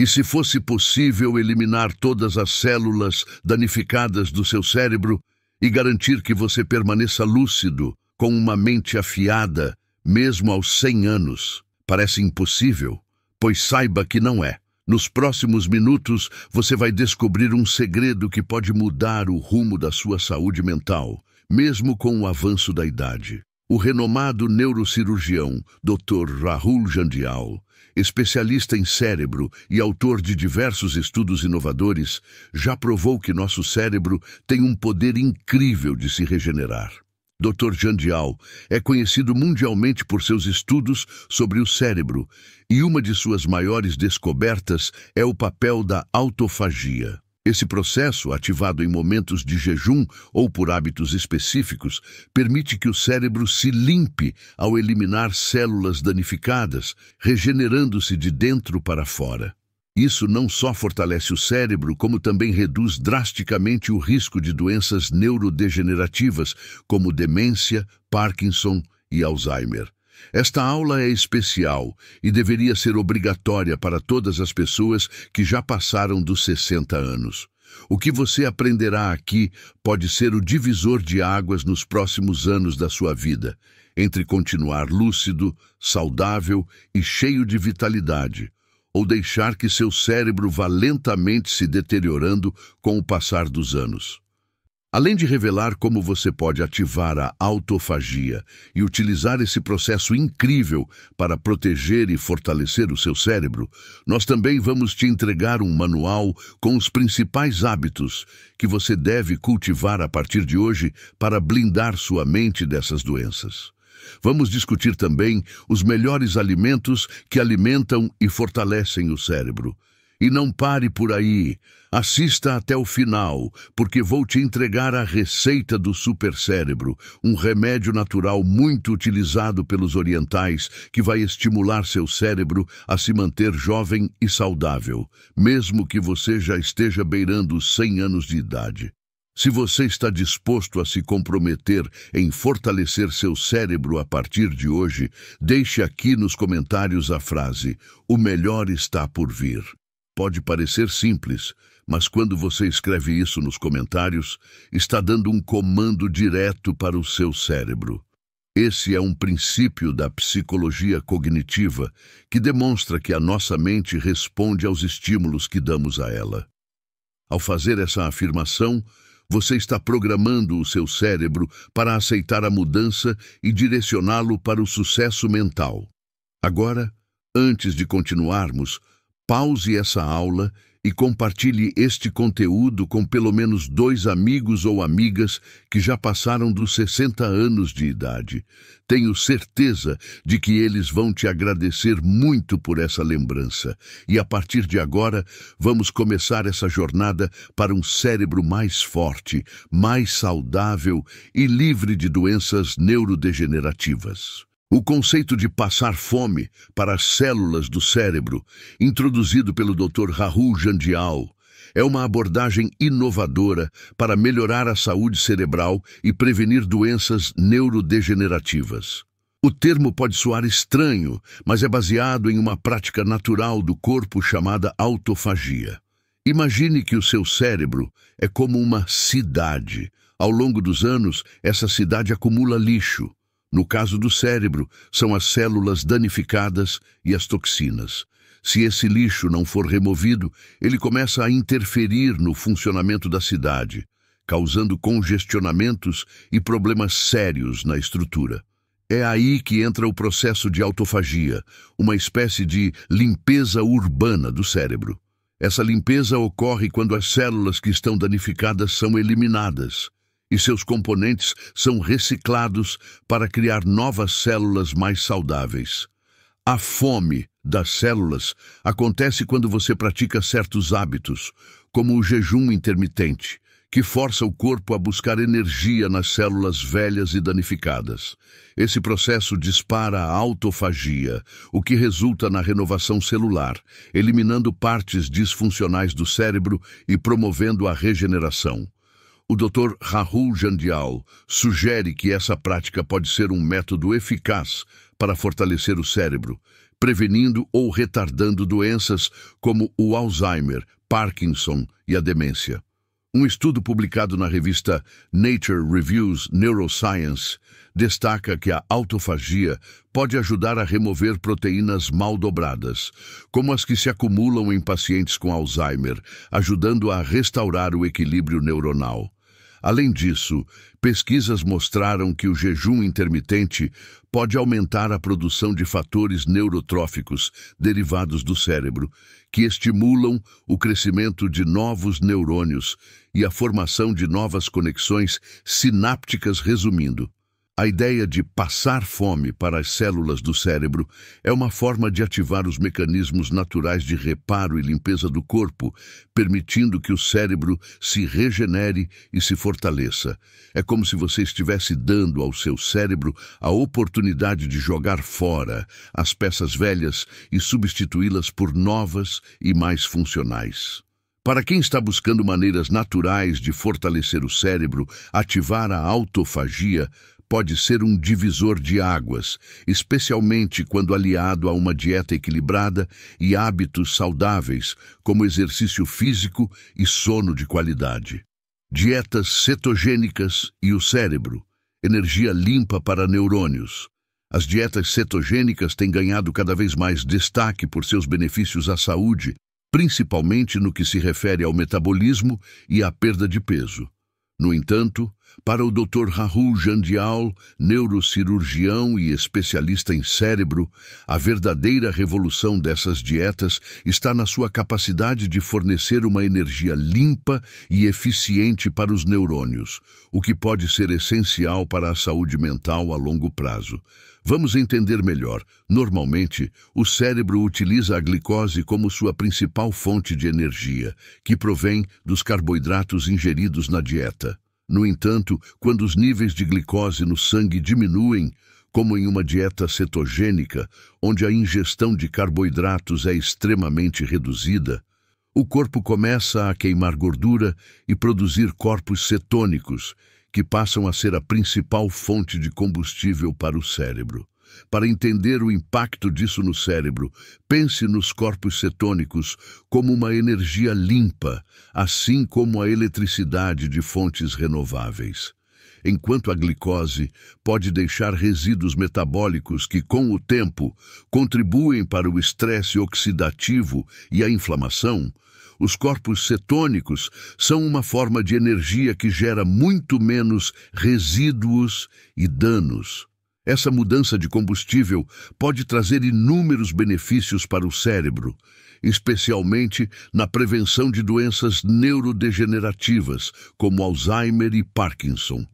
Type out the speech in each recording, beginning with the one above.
E se fosse possível eliminar todas as células danificadas do seu cérebro e garantir que você permaneça lúcido, com uma mente afiada, mesmo aos 100 anos, parece impossível, pois saiba que não é. Nos próximos minutos, você vai descobrir um segredo que pode mudar o rumo da sua saúde mental, mesmo com o avanço da idade. O renomado neurocirurgião Dr. Rahul Jandial especialista em cérebro e autor de diversos estudos inovadores, já provou que nosso cérebro tem um poder incrível de se regenerar. Dr. Jandial é conhecido mundialmente por seus estudos sobre o cérebro e uma de suas maiores descobertas é o papel da autofagia. Esse processo, ativado em momentos de jejum ou por hábitos específicos, permite que o cérebro se limpe ao eliminar células danificadas, regenerando-se de dentro para fora. Isso não só fortalece o cérebro, como também reduz drasticamente o risco de doenças neurodegenerativas, como demência, Parkinson e Alzheimer. Esta aula é especial e deveria ser obrigatória para todas as pessoas que já passaram dos 60 anos. O que você aprenderá aqui pode ser o divisor de águas nos próximos anos da sua vida, entre continuar lúcido, saudável e cheio de vitalidade, ou deixar que seu cérebro vá lentamente se deteriorando com o passar dos anos. Além de revelar como você pode ativar a autofagia e utilizar esse processo incrível para proteger e fortalecer o seu cérebro, nós também vamos te entregar um manual com os principais hábitos que você deve cultivar a partir de hoje para blindar sua mente dessas doenças. Vamos discutir também os melhores alimentos que alimentam e fortalecem o cérebro e não pare por aí. Assista até o final, porque vou te entregar a receita do supercérebro, um remédio natural muito utilizado pelos orientais que vai estimular seu cérebro a se manter jovem e saudável, mesmo que você já esteja beirando 100 anos de idade. Se você está disposto a se comprometer em fortalecer seu cérebro a partir de hoje, deixe aqui nos comentários a frase: O melhor está por vir pode parecer simples, mas quando você escreve isso nos comentários, está dando um comando direto para o seu cérebro. Esse é um princípio da psicologia cognitiva que demonstra que a nossa mente responde aos estímulos que damos a ela. Ao fazer essa afirmação, você está programando o seu cérebro para aceitar a mudança e direcioná-lo para o sucesso mental. Agora, antes de continuarmos, Pause essa aula e compartilhe este conteúdo com pelo menos dois amigos ou amigas que já passaram dos 60 anos de idade. Tenho certeza de que eles vão te agradecer muito por essa lembrança. E a partir de agora, vamos começar essa jornada para um cérebro mais forte, mais saudável e livre de doenças neurodegenerativas. O conceito de passar fome para as células do cérebro, introduzido pelo Dr. Rahul Jandial, é uma abordagem inovadora para melhorar a saúde cerebral e prevenir doenças neurodegenerativas. O termo pode soar estranho, mas é baseado em uma prática natural do corpo chamada autofagia. Imagine que o seu cérebro é como uma cidade. Ao longo dos anos, essa cidade acumula lixo, no caso do cérebro, são as células danificadas e as toxinas. Se esse lixo não for removido, ele começa a interferir no funcionamento da cidade, causando congestionamentos e problemas sérios na estrutura. É aí que entra o processo de autofagia, uma espécie de limpeza urbana do cérebro. Essa limpeza ocorre quando as células que estão danificadas são eliminadas, e seus componentes são reciclados para criar novas células mais saudáveis. A fome das células acontece quando você pratica certos hábitos, como o jejum intermitente, que força o corpo a buscar energia nas células velhas e danificadas. Esse processo dispara a autofagia, o que resulta na renovação celular, eliminando partes disfuncionais do cérebro e promovendo a regeneração. O Dr. Rahul Jandial sugere que essa prática pode ser um método eficaz para fortalecer o cérebro, prevenindo ou retardando doenças como o Alzheimer, Parkinson e a demência. Um estudo publicado na revista Nature Reviews Neuroscience destaca que a autofagia pode ajudar a remover proteínas mal dobradas, como as que se acumulam em pacientes com Alzheimer, ajudando a restaurar o equilíbrio neuronal. Além disso, pesquisas mostraram que o jejum intermitente pode aumentar a produção de fatores neurotróficos derivados do cérebro, que estimulam o crescimento de novos neurônios e a formação de novas conexões sinápticas, resumindo. A ideia de passar fome para as células do cérebro é uma forma de ativar os mecanismos naturais de reparo e limpeza do corpo, permitindo que o cérebro se regenere e se fortaleça. É como se você estivesse dando ao seu cérebro a oportunidade de jogar fora as peças velhas e substituí-las por novas e mais funcionais. Para quem está buscando maneiras naturais de fortalecer o cérebro, ativar a autofagia pode ser um divisor de águas, especialmente quando aliado a uma dieta equilibrada e hábitos saudáveis, como exercício físico e sono de qualidade. Dietas cetogênicas e o cérebro, energia limpa para neurônios. As dietas cetogênicas têm ganhado cada vez mais destaque por seus benefícios à saúde, principalmente no que se refere ao metabolismo e à perda de peso. No entanto, para o Dr. Rahul Jandial, neurocirurgião e especialista em cérebro, a verdadeira revolução dessas dietas está na sua capacidade de fornecer uma energia limpa e eficiente para os neurônios, o que pode ser essencial para a saúde mental a longo prazo. Vamos entender melhor. Normalmente, o cérebro utiliza a glicose como sua principal fonte de energia, que provém dos carboidratos ingeridos na dieta. No entanto, quando os níveis de glicose no sangue diminuem, como em uma dieta cetogênica, onde a ingestão de carboidratos é extremamente reduzida, o corpo começa a queimar gordura e produzir corpos cetônicos, que passam a ser a principal fonte de combustível para o cérebro. Para entender o impacto disso no cérebro, pense nos corpos cetônicos como uma energia limpa, assim como a eletricidade de fontes renováveis. Enquanto a glicose pode deixar resíduos metabólicos que, com o tempo, contribuem para o estresse oxidativo e a inflamação, os corpos cetônicos são uma forma de energia que gera muito menos resíduos e danos. Essa mudança de combustível pode trazer inúmeros benefícios para o cérebro, especialmente na prevenção de doenças neurodegenerativas, como Alzheimer e Parkinson.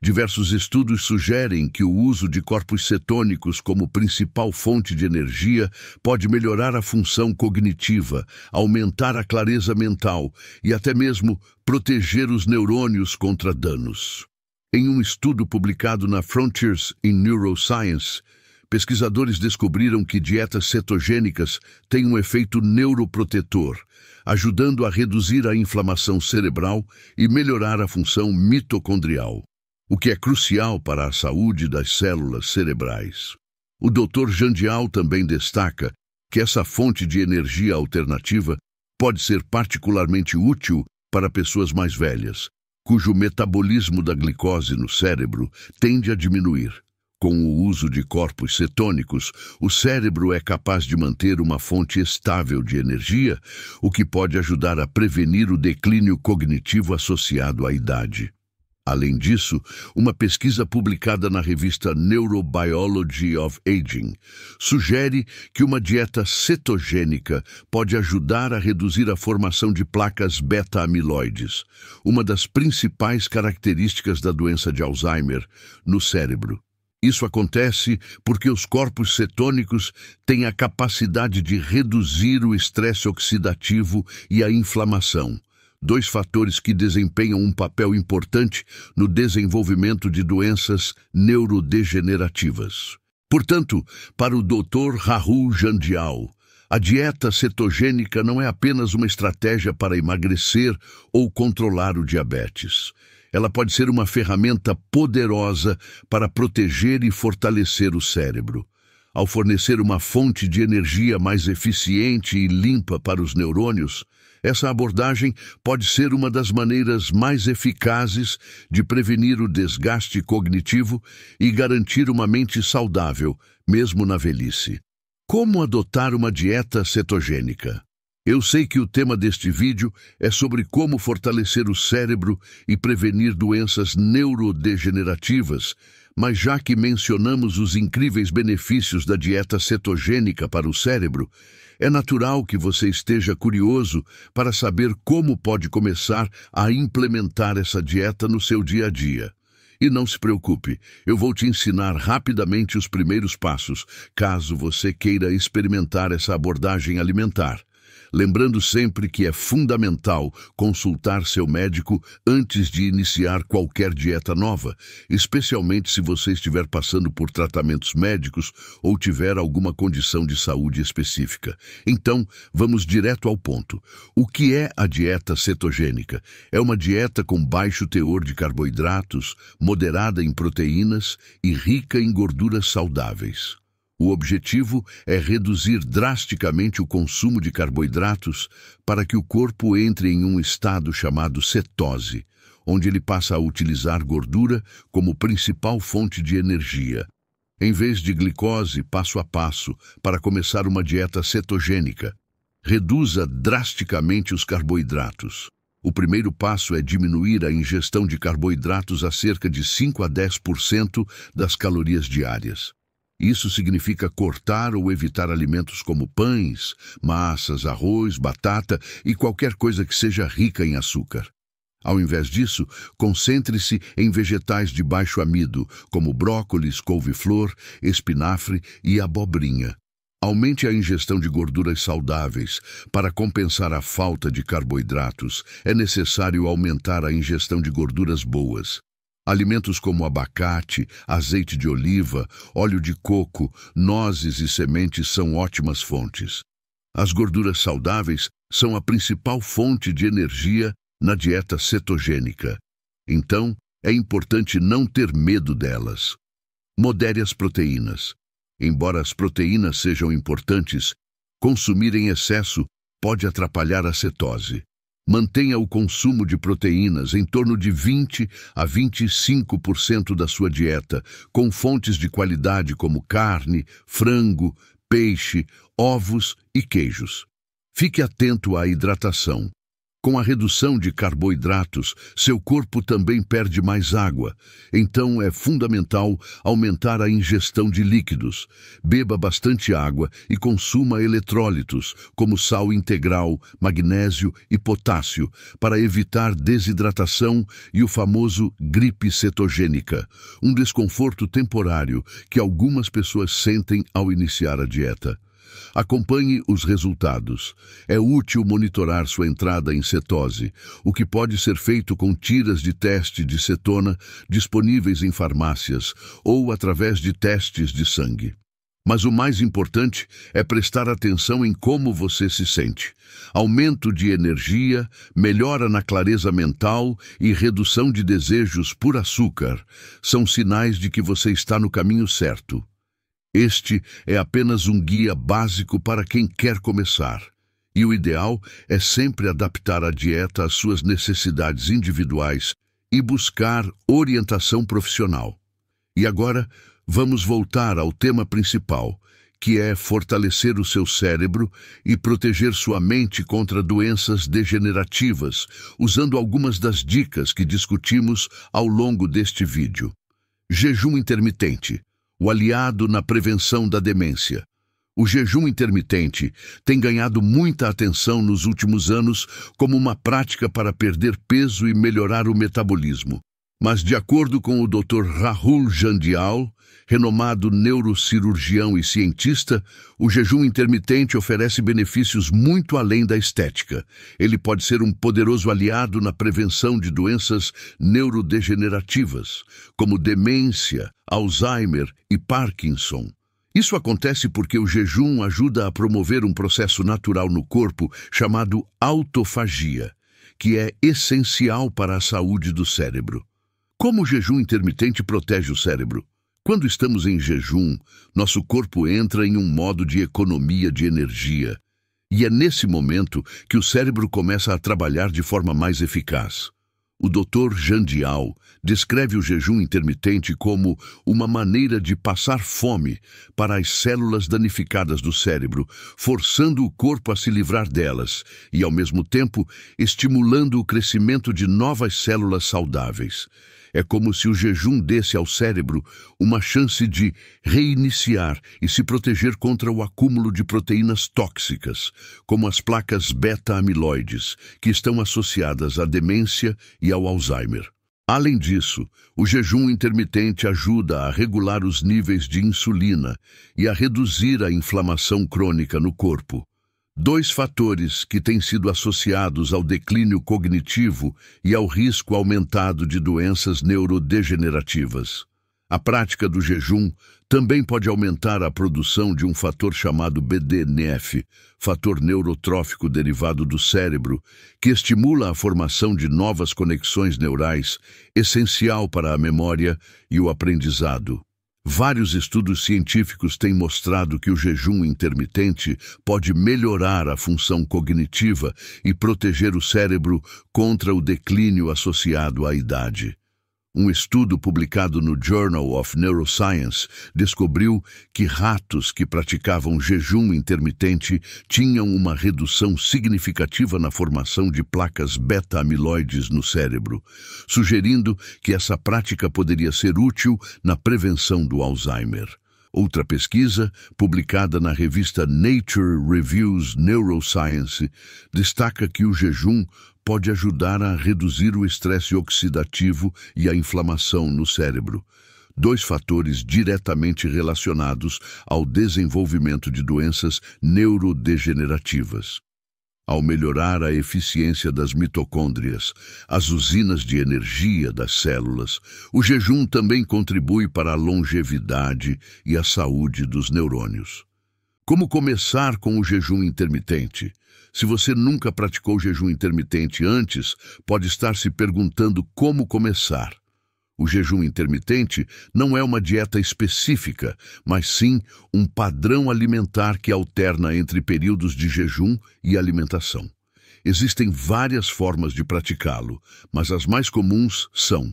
Diversos estudos sugerem que o uso de corpos cetônicos como principal fonte de energia pode melhorar a função cognitiva, aumentar a clareza mental e até mesmo proteger os neurônios contra danos. Em um estudo publicado na Frontiers in Neuroscience, pesquisadores descobriram que dietas cetogênicas têm um efeito neuroprotetor, ajudando a reduzir a inflamação cerebral e melhorar a função mitocondrial, o que é crucial para a saúde das células cerebrais. O Dr. Jandial também destaca que essa fonte de energia alternativa pode ser particularmente útil para pessoas mais velhas, cujo metabolismo da glicose no cérebro tende a diminuir. Com o uso de corpos cetônicos, o cérebro é capaz de manter uma fonte estável de energia, o que pode ajudar a prevenir o declínio cognitivo associado à idade. Além disso, uma pesquisa publicada na revista Neurobiology of Aging sugere que uma dieta cetogênica pode ajudar a reduzir a formação de placas beta-amiloides, uma das principais características da doença de Alzheimer, no cérebro. Isso acontece porque os corpos cetônicos têm a capacidade de reduzir o estresse oxidativo e a inflamação, dois fatores que desempenham um papel importante no desenvolvimento de doenças neurodegenerativas. Portanto, para o Dr. Rahul Jandial, a dieta cetogênica não é apenas uma estratégia para emagrecer ou controlar o diabetes. Ela pode ser uma ferramenta poderosa para proteger e fortalecer o cérebro. Ao fornecer uma fonte de energia mais eficiente e limpa para os neurônios, essa abordagem pode ser uma das maneiras mais eficazes de prevenir o desgaste cognitivo e garantir uma mente saudável, mesmo na velhice. Como adotar uma dieta cetogênica? Eu sei que o tema deste vídeo é sobre como fortalecer o cérebro e prevenir doenças neurodegenerativas, mas já que mencionamos os incríveis benefícios da dieta cetogênica para o cérebro, é natural que você esteja curioso para saber como pode começar a implementar essa dieta no seu dia a dia. E não se preocupe, eu vou te ensinar rapidamente os primeiros passos, caso você queira experimentar essa abordagem alimentar lembrando sempre que é fundamental consultar seu médico antes de iniciar qualquer dieta nova, especialmente se você estiver passando por tratamentos médicos ou tiver alguma condição de saúde específica. Então, vamos direto ao ponto. O que é a dieta cetogênica? É uma dieta com baixo teor de carboidratos, moderada em proteínas e rica em gorduras saudáveis. O objetivo é reduzir drasticamente o consumo de carboidratos para que o corpo entre em um estado chamado cetose, onde ele passa a utilizar gordura como principal fonte de energia, em vez de glicose passo a passo para começar uma dieta cetogênica. Reduza drasticamente os carboidratos. O primeiro passo é diminuir a ingestão de carboidratos a cerca de 5 a 10% das calorias diárias. Isso significa cortar ou evitar alimentos como pães, massas, arroz, batata e qualquer coisa que seja rica em açúcar. Ao invés disso, concentre-se em vegetais de baixo amido, como brócolis, couve-flor, espinafre e abobrinha. Aumente a ingestão de gorduras saudáveis. Para compensar a falta de carboidratos, é necessário aumentar a ingestão de gorduras boas. Alimentos como abacate, azeite de oliva, óleo de coco, nozes e sementes são ótimas fontes. As gorduras saudáveis são a principal fonte de energia na dieta cetogênica. Então, é importante não ter medo delas. Modere as proteínas. Embora as proteínas sejam importantes, consumir em excesso pode atrapalhar a cetose. Mantenha o consumo de proteínas em torno de 20 a 25% da sua dieta, com fontes de qualidade como carne, frango, peixe, ovos e queijos. Fique atento à hidratação. Com a redução de carboidratos, seu corpo também perde mais água, então é fundamental aumentar a ingestão de líquidos. Beba bastante água e consuma eletrólitos, como sal integral, magnésio e potássio, para evitar desidratação e o famoso gripe cetogênica, um desconforto temporário que algumas pessoas sentem ao iniciar a dieta. Acompanhe os resultados. É útil monitorar sua entrada em cetose, o que pode ser feito com tiras de teste de cetona disponíveis em farmácias ou através de testes de sangue. Mas o mais importante é prestar atenção em como você se sente. Aumento de energia, melhora na clareza mental e redução de desejos por açúcar são sinais de que você está no caminho certo. Este é apenas um guia básico para quem quer começar. E o ideal é sempre adaptar a dieta às suas necessidades individuais e buscar orientação profissional. E agora, vamos voltar ao tema principal, que é fortalecer o seu cérebro e proteger sua mente contra doenças degenerativas, usando algumas das dicas que discutimos ao longo deste vídeo. Jejum intermitente o aliado na prevenção da demência. O jejum intermitente tem ganhado muita atenção nos últimos anos como uma prática para perder peso e melhorar o metabolismo. Mas, de acordo com o Dr. Rahul Jandial, renomado neurocirurgião e cientista, o jejum intermitente oferece benefícios muito além da estética. Ele pode ser um poderoso aliado na prevenção de doenças neurodegenerativas, como demência, Alzheimer e Parkinson. Isso acontece porque o jejum ajuda a promover um processo natural no corpo chamado autofagia, que é essencial para a saúde do cérebro. Como o jejum intermitente protege o cérebro? Quando estamos em jejum, nosso corpo entra em um modo de economia de energia. E é nesse momento que o cérebro começa a trabalhar de forma mais eficaz. O Dr. Jandial descreve o jejum intermitente como uma maneira de passar fome para as células danificadas do cérebro, forçando o corpo a se livrar delas e, ao mesmo tempo, estimulando o crescimento de novas células saudáveis. É como se o jejum desse ao cérebro uma chance de reiniciar e se proteger contra o acúmulo de proteínas tóxicas, como as placas beta-amiloides, que estão associadas à demência e ao Alzheimer. Além disso, o jejum intermitente ajuda a regular os níveis de insulina e a reduzir a inflamação crônica no corpo, dois fatores que têm sido associados ao declínio cognitivo e ao risco aumentado de doenças neurodegenerativas. A prática do jejum também pode aumentar a produção de um fator chamado BDNF, fator neurotrófico derivado do cérebro, que estimula a formação de novas conexões neurais, essencial para a memória e o aprendizado. Vários estudos científicos têm mostrado que o jejum intermitente pode melhorar a função cognitiva e proteger o cérebro contra o declínio associado à idade. Um estudo publicado no Journal of Neuroscience descobriu que ratos que praticavam jejum intermitente tinham uma redução significativa na formação de placas beta-amiloides no cérebro, sugerindo que essa prática poderia ser útil na prevenção do Alzheimer. Outra pesquisa, publicada na revista Nature Reviews Neuroscience, destaca que o jejum pode ajudar a reduzir o estresse oxidativo e a inflamação no cérebro, dois fatores diretamente relacionados ao desenvolvimento de doenças neurodegenerativas. Ao melhorar a eficiência das mitocôndrias, as usinas de energia das células, o jejum também contribui para a longevidade e a saúde dos neurônios. Como começar com o jejum intermitente? Se você nunca praticou jejum intermitente antes, pode estar se perguntando como começar. O jejum intermitente não é uma dieta específica, mas sim um padrão alimentar que alterna entre períodos de jejum e alimentação. Existem várias formas de praticá-lo, mas as mais comuns são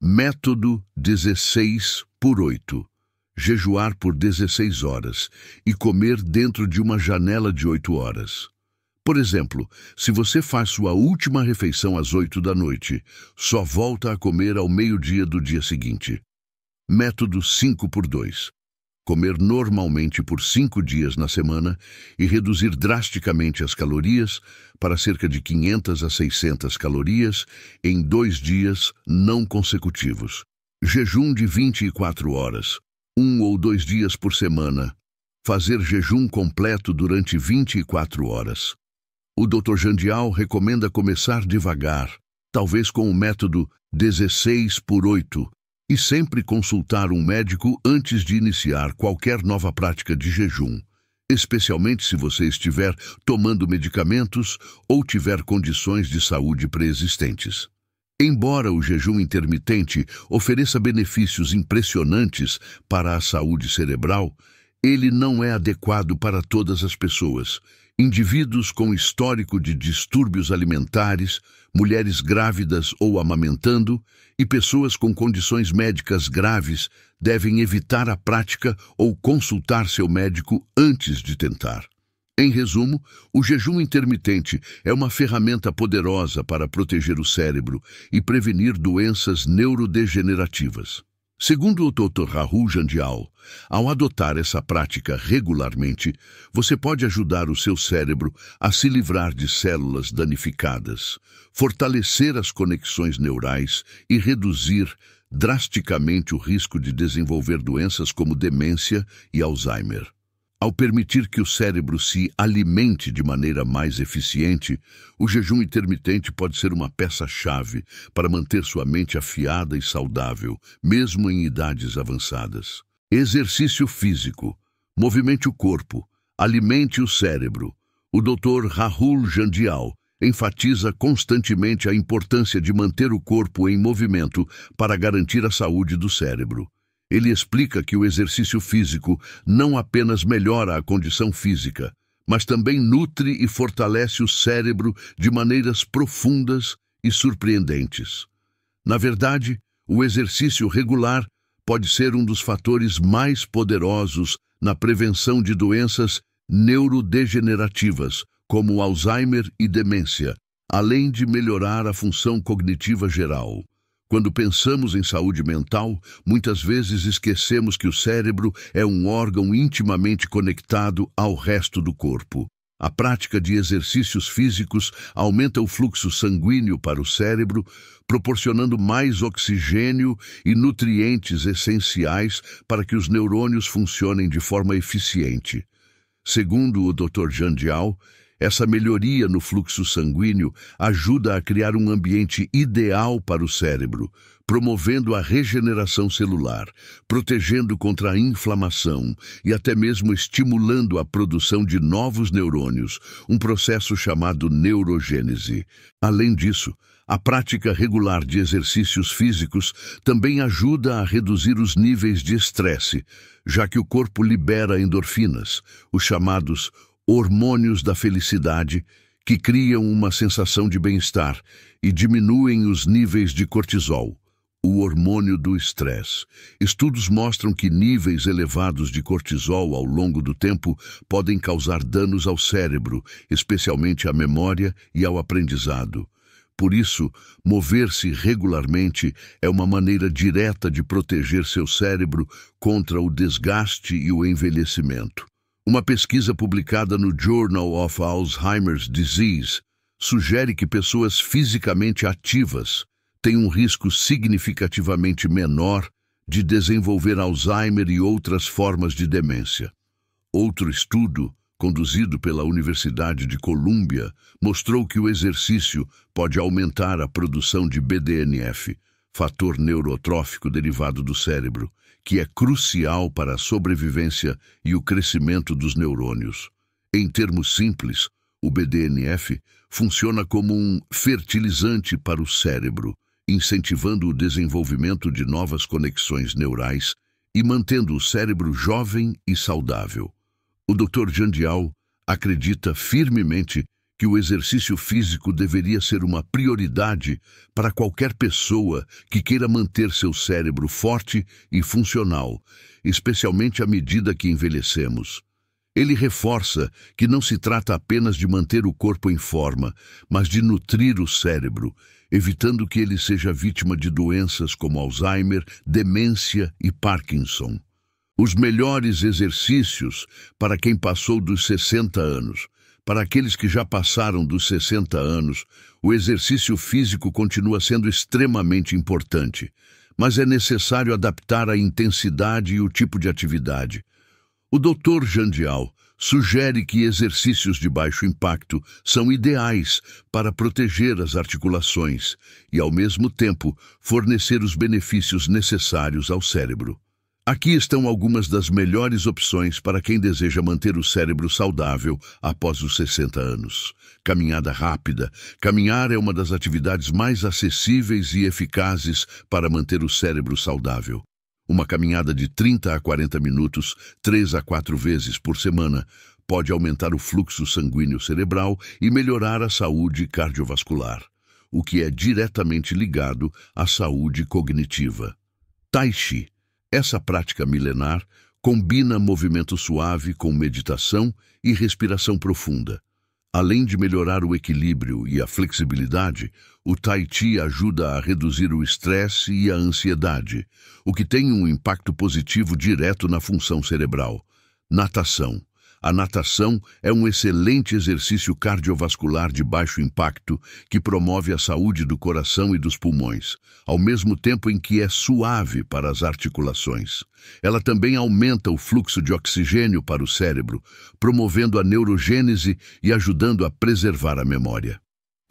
Método 16 por 8 jejuar por 16 horas e comer dentro de uma janela de 8 horas. Por exemplo, se você faz sua última refeição às 8 da noite, só volta a comer ao meio-dia do dia seguinte. Método 5 por 2 comer normalmente por 5 dias na semana e reduzir drasticamente as calorias para cerca de 500 a 600 calorias em dois dias não consecutivos. Jejum de 24 horas, um ou dois dias por semana, fazer jejum completo durante 24 horas. O Dr. Jandial recomenda começar devagar, talvez com o método 16 por 8, e sempre consultar um médico antes de iniciar qualquer nova prática de jejum, especialmente se você estiver tomando medicamentos ou tiver condições de saúde preexistentes. Embora o jejum intermitente ofereça benefícios impressionantes para a saúde cerebral, ele não é adequado para todas as pessoas. Indivíduos com histórico de distúrbios alimentares, mulheres grávidas ou amamentando e pessoas com condições médicas graves devem evitar a prática ou consultar seu médico antes de tentar. Em resumo, o jejum intermitente é uma ferramenta poderosa para proteger o cérebro e prevenir doenças neurodegenerativas. Segundo o Dr. Rahul Jandial, ao adotar essa prática regularmente, você pode ajudar o seu cérebro a se livrar de células danificadas, fortalecer as conexões neurais e reduzir drasticamente o risco de desenvolver doenças como demência e Alzheimer. Ao permitir que o cérebro se alimente de maneira mais eficiente, o jejum intermitente pode ser uma peça-chave para manter sua mente afiada e saudável, mesmo em idades avançadas. Exercício físico. Movimente o corpo. Alimente o cérebro. O Dr. Rahul Jandial enfatiza constantemente a importância de manter o corpo em movimento para garantir a saúde do cérebro. Ele explica que o exercício físico não apenas melhora a condição física, mas também nutre e fortalece o cérebro de maneiras profundas e surpreendentes. Na verdade, o exercício regular pode ser um dos fatores mais poderosos na prevenção de doenças neurodegenerativas, como Alzheimer e demência, além de melhorar a função cognitiva geral. Quando pensamos em saúde mental, muitas vezes esquecemos que o cérebro é um órgão intimamente conectado ao resto do corpo. A prática de exercícios físicos aumenta o fluxo sanguíneo para o cérebro, proporcionando mais oxigênio e nutrientes essenciais para que os neurônios funcionem de forma eficiente. Segundo o Dr. Jandial, essa melhoria no fluxo sanguíneo ajuda a criar um ambiente ideal para o cérebro, promovendo a regeneração celular, protegendo contra a inflamação e até mesmo estimulando a produção de novos neurônios, um processo chamado neurogênese. Além disso, a prática regular de exercícios físicos também ajuda a reduzir os níveis de estresse, já que o corpo libera endorfinas, os chamados hormônios da felicidade que criam uma sensação de bem-estar e diminuem os níveis de cortisol, o hormônio do estresse. Estudos mostram que níveis elevados de cortisol ao longo do tempo podem causar danos ao cérebro, especialmente à memória e ao aprendizado. Por isso, mover-se regularmente é uma maneira direta de proteger seu cérebro contra o desgaste e o envelhecimento. Uma pesquisa publicada no Journal of Alzheimer's Disease sugere que pessoas fisicamente ativas têm um risco significativamente menor de desenvolver Alzheimer e outras formas de demência. Outro estudo, conduzido pela Universidade de Colômbia, mostrou que o exercício pode aumentar a produção de BDNF, fator neurotrófico derivado do cérebro, que é crucial para a sobrevivência e o crescimento dos neurônios. Em termos simples, o BDNF funciona como um fertilizante para o cérebro, incentivando o desenvolvimento de novas conexões neurais e mantendo o cérebro jovem e saudável. O Dr. Jandial acredita firmemente que o exercício físico deveria ser uma prioridade para qualquer pessoa que queira manter seu cérebro forte e funcional, especialmente à medida que envelhecemos. Ele reforça que não se trata apenas de manter o corpo em forma, mas de nutrir o cérebro, evitando que ele seja vítima de doenças como Alzheimer, demência e Parkinson. Os melhores exercícios para quem passou dos 60 anos para aqueles que já passaram dos 60 anos, o exercício físico continua sendo extremamente importante, mas é necessário adaptar a intensidade e o tipo de atividade. O Dr. Jandial sugere que exercícios de baixo impacto são ideais para proteger as articulações e, ao mesmo tempo, fornecer os benefícios necessários ao cérebro. Aqui estão algumas das melhores opções para quem deseja manter o cérebro saudável após os 60 anos. Caminhada rápida. Caminhar é uma das atividades mais acessíveis e eficazes para manter o cérebro saudável. Uma caminhada de 30 a 40 minutos, 3 a 4 vezes por semana, pode aumentar o fluxo sanguíneo cerebral e melhorar a saúde cardiovascular, o que é diretamente ligado à saúde cognitiva. Tai Chi essa prática milenar combina movimento suave com meditação e respiração profunda. Além de melhorar o equilíbrio e a flexibilidade, o Tai Chi ajuda a reduzir o estresse e a ansiedade, o que tem um impacto positivo direto na função cerebral. Natação. A natação é um excelente exercício cardiovascular de baixo impacto que promove a saúde do coração e dos pulmões, ao mesmo tempo em que é suave para as articulações. Ela também aumenta o fluxo de oxigênio para o cérebro, promovendo a neurogênese e ajudando a preservar a memória.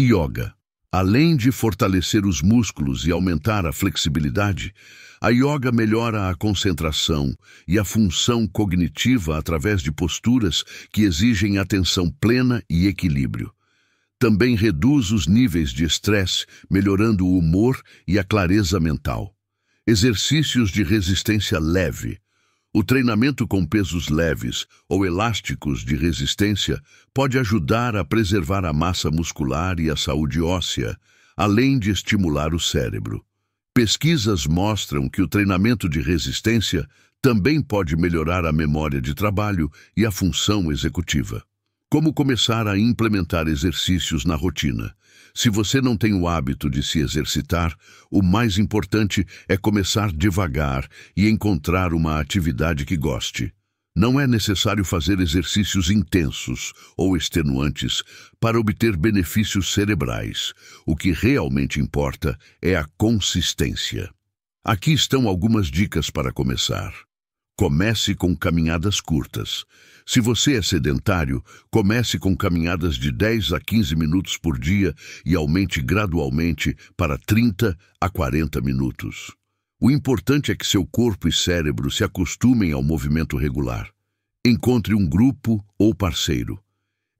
Yoga Além de fortalecer os músculos e aumentar a flexibilidade, a yoga melhora a concentração e a função cognitiva através de posturas que exigem atenção plena e equilíbrio. Também reduz os níveis de estresse, melhorando o humor e a clareza mental. Exercícios de resistência leve. O treinamento com pesos leves ou elásticos de resistência pode ajudar a preservar a massa muscular e a saúde óssea, além de estimular o cérebro. Pesquisas mostram que o treinamento de resistência também pode melhorar a memória de trabalho e a função executiva. Como começar a implementar exercícios na rotina? Se você não tem o hábito de se exercitar, o mais importante é começar devagar e encontrar uma atividade que goste. Não é necessário fazer exercícios intensos ou extenuantes para obter benefícios cerebrais. O que realmente importa é a consistência. Aqui estão algumas dicas para começar. Comece com caminhadas curtas. Se você é sedentário, comece com caminhadas de 10 a 15 minutos por dia e aumente gradualmente para 30 a 40 minutos. O importante é que seu corpo e cérebro se acostumem ao movimento regular. Encontre um grupo ou parceiro.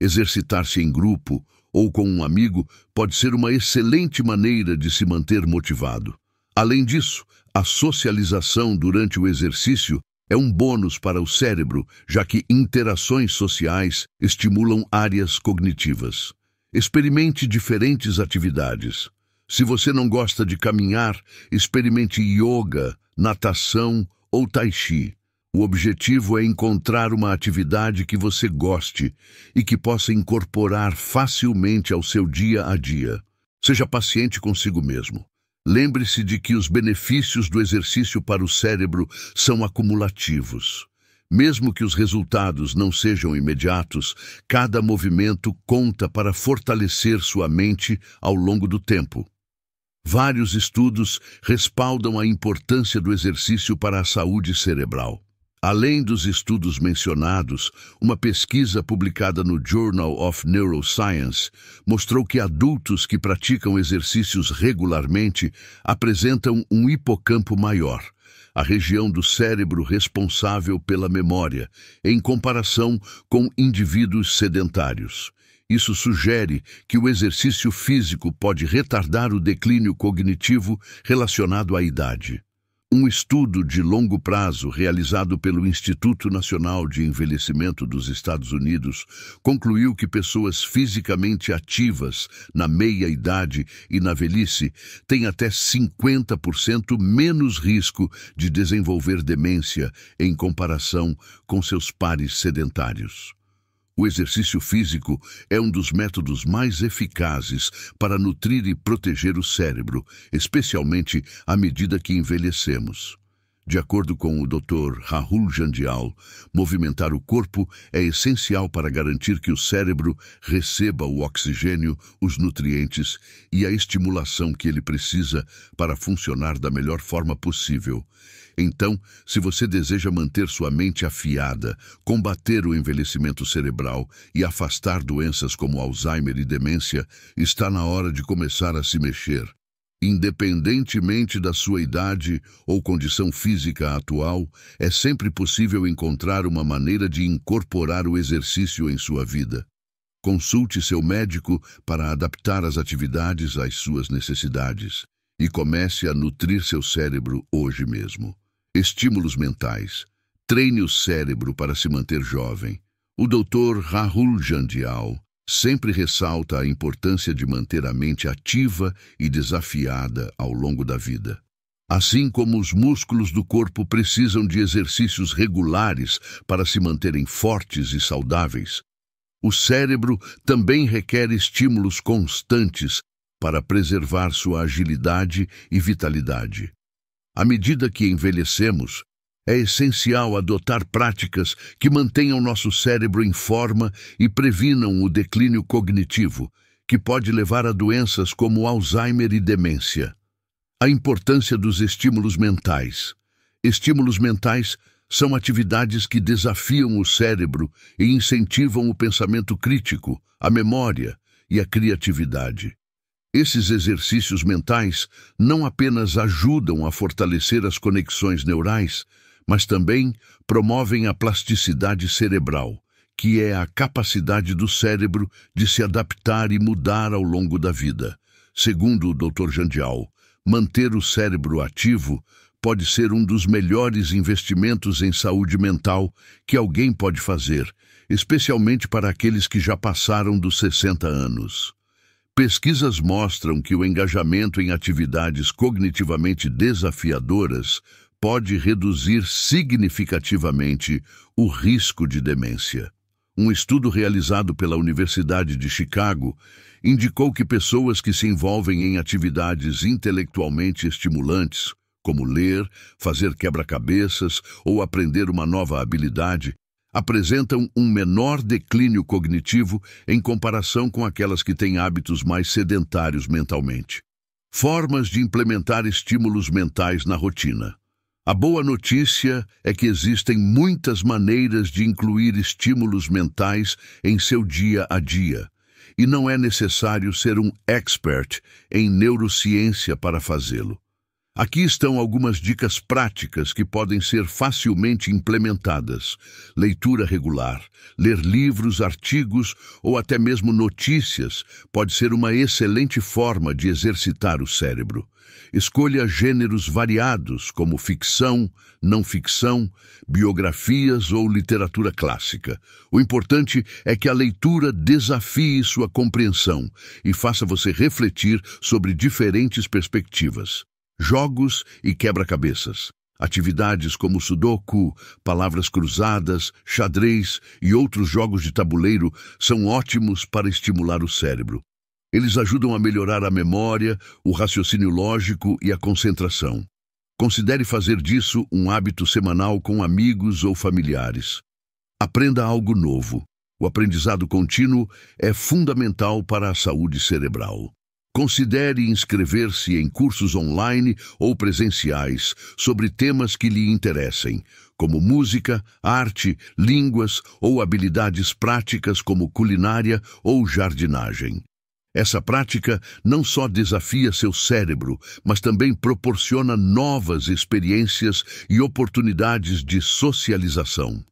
Exercitar-se em grupo ou com um amigo pode ser uma excelente maneira de se manter motivado. Além disso, a socialização durante o exercício é um bônus para o cérebro, já que interações sociais estimulam áreas cognitivas. Experimente diferentes atividades. Se você não gosta de caminhar, experimente yoga, natação ou tai chi. O objetivo é encontrar uma atividade que você goste e que possa incorporar facilmente ao seu dia a dia. Seja paciente consigo mesmo. Lembre-se de que os benefícios do exercício para o cérebro são acumulativos. Mesmo que os resultados não sejam imediatos, cada movimento conta para fortalecer sua mente ao longo do tempo. Vários estudos respaldam a importância do exercício para a saúde cerebral. Além dos estudos mencionados, uma pesquisa publicada no Journal of Neuroscience mostrou que adultos que praticam exercícios regularmente apresentam um hipocampo maior, a região do cérebro responsável pela memória, em comparação com indivíduos sedentários. Isso sugere que o exercício físico pode retardar o declínio cognitivo relacionado à idade. Um estudo de longo prazo realizado pelo Instituto Nacional de Envelhecimento dos Estados Unidos concluiu que pessoas fisicamente ativas na meia-idade e na velhice têm até 50% menos risco de desenvolver demência em comparação com seus pares sedentários. O exercício físico é um dos métodos mais eficazes para nutrir e proteger o cérebro, especialmente à medida que envelhecemos. De acordo com o Dr. Rahul Jandial, movimentar o corpo é essencial para garantir que o cérebro receba o oxigênio, os nutrientes e a estimulação que ele precisa para funcionar da melhor forma possível. Então, se você deseja manter sua mente afiada, combater o envelhecimento cerebral e afastar doenças como Alzheimer e demência, está na hora de começar a se mexer. Independentemente da sua idade ou condição física atual, é sempre possível encontrar uma maneira de incorporar o exercício em sua vida. Consulte seu médico para adaptar as atividades às suas necessidades e comece a nutrir seu cérebro hoje mesmo estímulos mentais. Treine o cérebro para se manter jovem. O Dr. Rahul Jandial sempre ressalta a importância de manter a mente ativa e desafiada ao longo da vida. Assim como os músculos do corpo precisam de exercícios regulares para se manterem fortes e saudáveis, o cérebro também requer estímulos constantes para preservar sua agilidade e vitalidade. À medida que envelhecemos, é essencial adotar práticas que mantenham nosso cérebro em forma e previnam o declínio cognitivo, que pode levar a doenças como Alzheimer e demência. A importância dos estímulos mentais. Estímulos mentais são atividades que desafiam o cérebro e incentivam o pensamento crítico, a memória e a criatividade. Esses exercícios mentais não apenas ajudam a fortalecer as conexões neurais, mas também promovem a plasticidade cerebral, que é a capacidade do cérebro de se adaptar e mudar ao longo da vida. Segundo o Dr. Jandial, manter o cérebro ativo pode ser um dos melhores investimentos em saúde mental que alguém pode fazer, especialmente para aqueles que já passaram dos 60 anos. Pesquisas mostram que o engajamento em atividades cognitivamente desafiadoras pode reduzir significativamente o risco de demência. Um estudo realizado pela Universidade de Chicago indicou que pessoas que se envolvem em atividades intelectualmente estimulantes, como ler, fazer quebra-cabeças ou aprender uma nova habilidade, apresentam um menor declínio cognitivo em comparação com aquelas que têm hábitos mais sedentários mentalmente. Formas de implementar estímulos mentais na rotina. A boa notícia é que existem muitas maneiras de incluir estímulos mentais em seu dia a dia, e não é necessário ser um expert em neurociência para fazê-lo. Aqui estão algumas dicas práticas que podem ser facilmente implementadas. Leitura regular, ler livros, artigos ou até mesmo notícias pode ser uma excelente forma de exercitar o cérebro. Escolha gêneros variados, como ficção, não ficção, biografias ou literatura clássica. O importante é que a leitura desafie sua compreensão e faça você refletir sobre diferentes perspectivas jogos e quebra-cabeças. Atividades como sudoku, palavras cruzadas, xadrez e outros jogos de tabuleiro são ótimos para estimular o cérebro. Eles ajudam a melhorar a memória, o raciocínio lógico e a concentração. Considere fazer disso um hábito semanal com amigos ou familiares. Aprenda algo novo. O aprendizado contínuo é fundamental para a saúde cerebral. Considere inscrever-se em cursos online ou presenciais sobre temas que lhe interessem, como música, arte, línguas ou habilidades práticas como culinária ou jardinagem. Essa prática não só desafia seu cérebro, mas também proporciona novas experiências e oportunidades de socialização.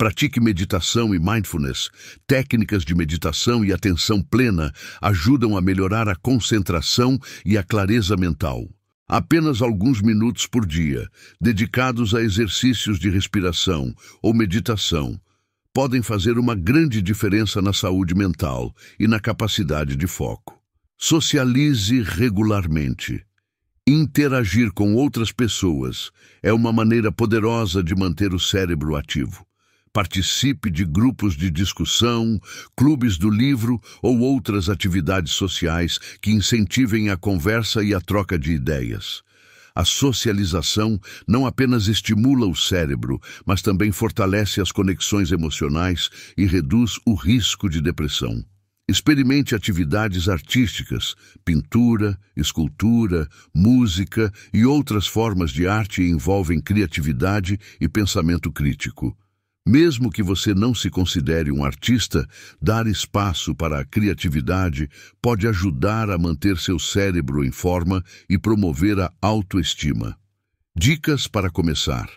Pratique meditação e mindfulness. Técnicas de meditação e atenção plena ajudam a melhorar a concentração e a clareza mental. Apenas alguns minutos por dia, dedicados a exercícios de respiração ou meditação, podem fazer uma grande diferença na saúde mental e na capacidade de foco. Socialize regularmente. Interagir com outras pessoas é uma maneira poderosa de manter o cérebro ativo. Participe de grupos de discussão, clubes do livro ou outras atividades sociais que incentivem a conversa e a troca de ideias. A socialização não apenas estimula o cérebro, mas também fortalece as conexões emocionais e reduz o risco de depressão. Experimente atividades artísticas, pintura, escultura, música e outras formas de arte envolvem criatividade e pensamento crítico. Mesmo que você não se considere um artista, dar espaço para a criatividade pode ajudar a manter seu cérebro em forma e promover a autoestima. Dicas para começar.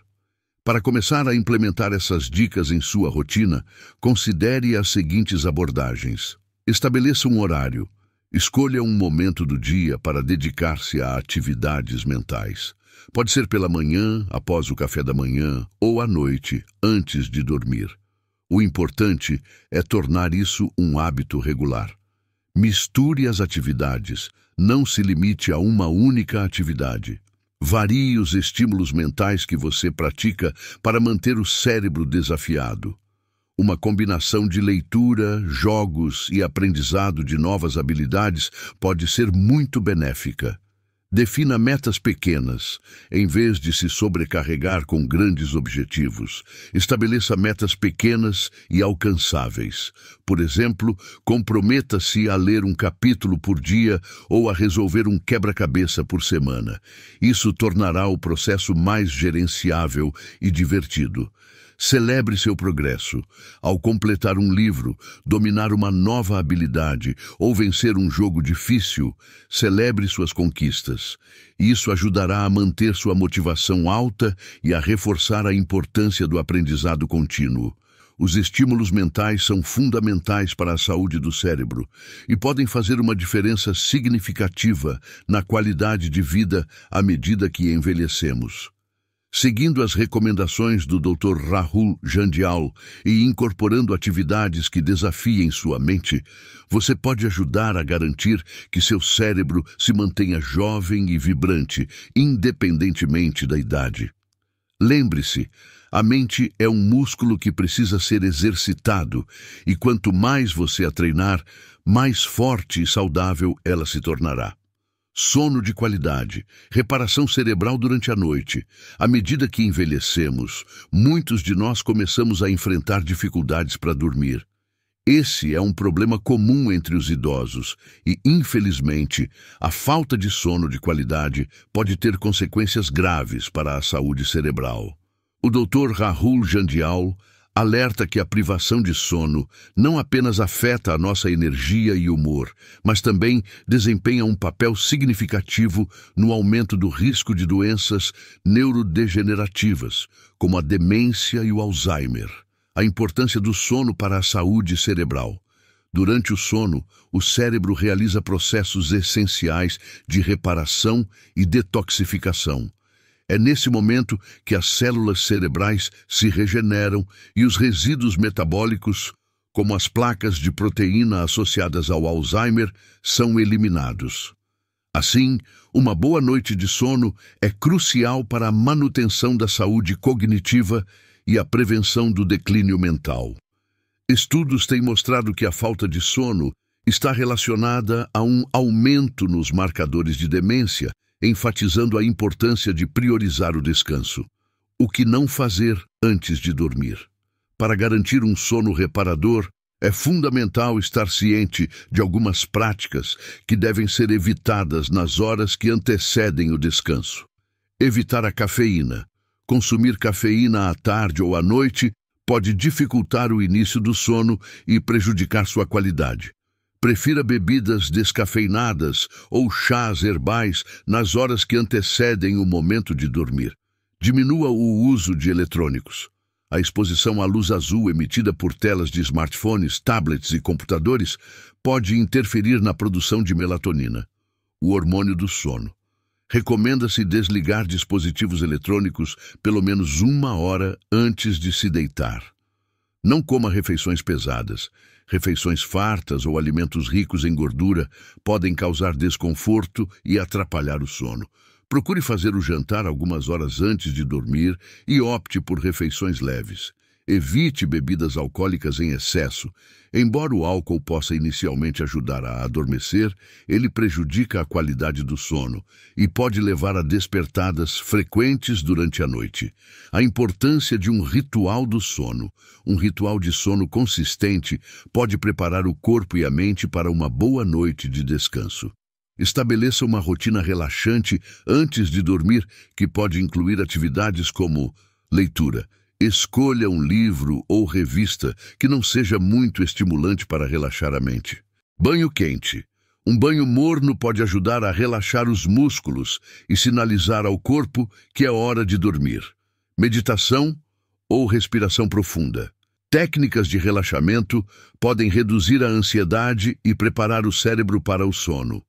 Para começar a implementar essas dicas em sua rotina, considere as seguintes abordagens. Estabeleça um horário. Escolha um momento do dia para dedicar-se a atividades mentais. Pode ser pela manhã, após o café da manhã, ou à noite, antes de dormir. O importante é tornar isso um hábito regular. Misture as atividades, não se limite a uma única atividade. Varie os estímulos mentais que você pratica para manter o cérebro desafiado. Uma combinação de leitura, jogos e aprendizado de novas habilidades pode ser muito benéfica. Defina metas pequenas, em vez de se sobrecarregar com grandes objetivos. Estabeleça metas pequenas e alcançáveis. Por exemplo, comprometa-se a ler um capítulo por dia ou a resolver um quebra-cabeça por semana. Isso tornará o processo mais gerenciável e divertido. Celebre seu progresso. Ao completar um livro, dominar uma nova habilidade ou vencer um jogo difícil, celebre suas conquistas. Isso ajudará a manter sua motivação alta e a reforçar a importância do aprendizado contínuo. Os estímulos mentais são fundamentais para a saúde do cérebro e podem fazer uma diferença significativa na qualidade de vida à medida que envelhecemos. Seguindo as recomendações do Dr. Rahul Jandial e incorporando atividades que desafiem sua mente, você pode ajudar a garantir que seu cérebro se mantenha jovem e vibrante, independentemente da idade. Lembre-se, a mente é um músculo que precisa ser exercitado, e quanto mais você a treinar, mais forte e saudável ela se tornará sono de qualidade, reparação cerebral durante a noite. À medida que envelhecemos, muitos de nós começamos a enfrentar dificuldades para dormir. Esse é um problema comum entre os idosos e, infelizmente, a falta de sono de qualidade pode ter consequências graves para a saúde cerebral. O Dr. Rahul Jandial alerta que a privação de sono não apenas afeta a nossa energia e humor, mas também desempenha um papel significativo no aumento do risco de doenças neurodegenerativas, como a demência e o Alzheimer. A importância do sono para a saúde cerebral. Durante o sono, o cérebro realiza processos essenciais de reparação e detoxificação é nesse momento que as células cerebrais se regeneram e os resíduos metabólicos, como as placas de proteína associadas ao Alzheimer, são eliminados. Assim, uma boa noite de sono é crucial para a manutenção da saúde cognitiva e a prevenção do declínio mental. Estudos têm mostrado que a falta de sono está relacionada a um aumento nos marcadores de demência enfatizando a importância de priorizar o descanso, o que não fazer antes de dormir. Para garantir um sono reparador, é fundamental estar ciente de algumas práticas que devem ser evitadas nas horas que antecedem o descanso. Evitar a cafeína. Consumir cafeína à tarde ou à noite pode dificultar o início do sono e prejudicar sua qualidade. Prefira bebidas descafeinadas ou chás herbais nas horas que antecedem o momento de dormir. Diminua o uso de eletrônicos. A exposição à luz azul emitida por telas de smartphones, tablets e computadores pode interferir na produção de melatonina, o hormônio do sono. Recomenda-se desligar dispositivos eletrônicos pelo menos uma hora antes de se deitar. Não coma refeições pesadas refeições fartas ou alimentos ricos em gordura podem causar desconforto e atrapalhar o sono. Procure fazer o jantar algumas horas antes de dormir e opte por refeições leves. Evite bebidas alcoólicas em excesso. Embora o álcool possa inicialmente ajudar a adormecer, ele prejudica a qualidade do sono e pode levar a despertadas frequentes durante a noite. A importância de um ritual do sono. Um ritual de sono consistente pode preparar o corpo e a mente para uma boa noite de descanso. Estabeleça uma rotina relaxante antes de dormir que pode incluir atividades como leitura, Escolha um livro ou revista que não seja muito estimulante para relaxar a mente. Banho quente. Um banho morno pode ajudar a relaxar os músculos e sinalizar ao corpo que é hora de dormir. Meditação ou respiração profunda. Técnicas de relaxamento podem reduzir a ansiedade e preparar o cérebro para o sono,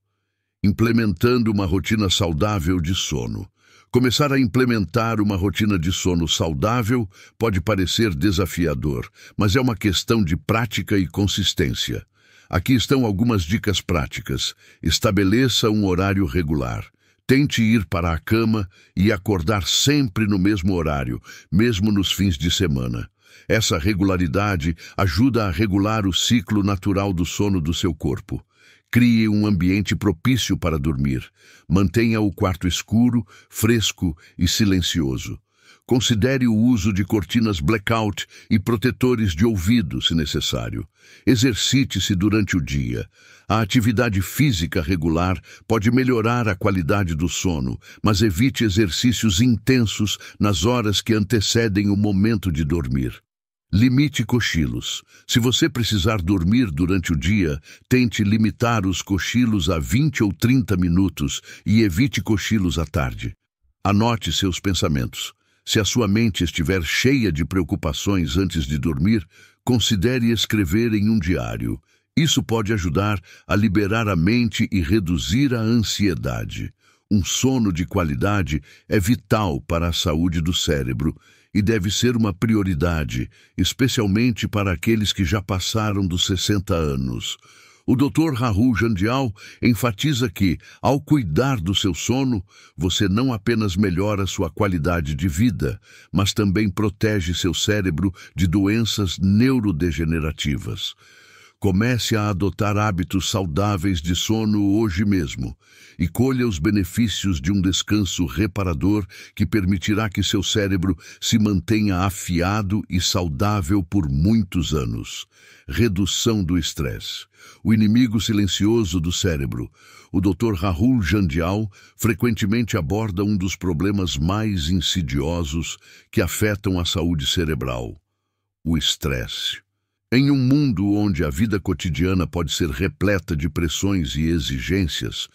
implementando uma rotina saudável de sono. Começar a implementar uma rotina de sono saudável pode parecer desafiador, mas é uma questão de prática e consistência. Aqui estão algumas dicas práticas. Estabeleça um horário regular. Tente ir para a cama e acordar sempre no mesmo horário, mesmo nos fins de semana. Essa regularidade ajuda a regular o ciclo natural do sono do seu corpo. Crie um ambiente propício para dormir. Mantenha o quarto escuro, fresco e silencioso. Considere o uso de cortinas blackout e protetores de ouvido, se necessário. Exercite-se durante o dia. A atividade física regular pode melhorar a qualidade do sono, mas evite exercícios intensos nas horas que antecedem o momento de dormir. Limite cochilos. Se você precisar dormir durante o dia, tente limitar os cochilos a 20 ou 30 minutos e evite cochilos à tarde. Anote seus pensamentos. Se a sua mente estiver cheia de preocupações antes de dormir, considere escrever em um diário. Isso pode ajudar a liberar a mente e reduzir a ansiedade. Um sono de qualidade é vital para a saúde do cérebro e deve ser uma prioridade, especialmente para aqueles que já passaram dos 60 anos. O Dr. Rahul Jandial enfatiza que, ao cuidar do seu sono, você não apenas melhora sua qualidade de vida, mas também protege seu cérebro de doenças neurodegenerativas. Comece a adotar hábitos saudáveis de sono hoje mesmo e colha os benefícios de um descanso reparador que permitirá que seu cérebro se mantenha afiado e saudável por muitos anos. Redução do estresse. O inimigo silencioso do cérebro. O Dr. Rahul Jandial frequentemente aborda um dos problemas mais insidiosos que afetam a saúde cerebral: o estresse. Em um mundo onde a vida cotidiana pode ser repleta de pressões e exigências,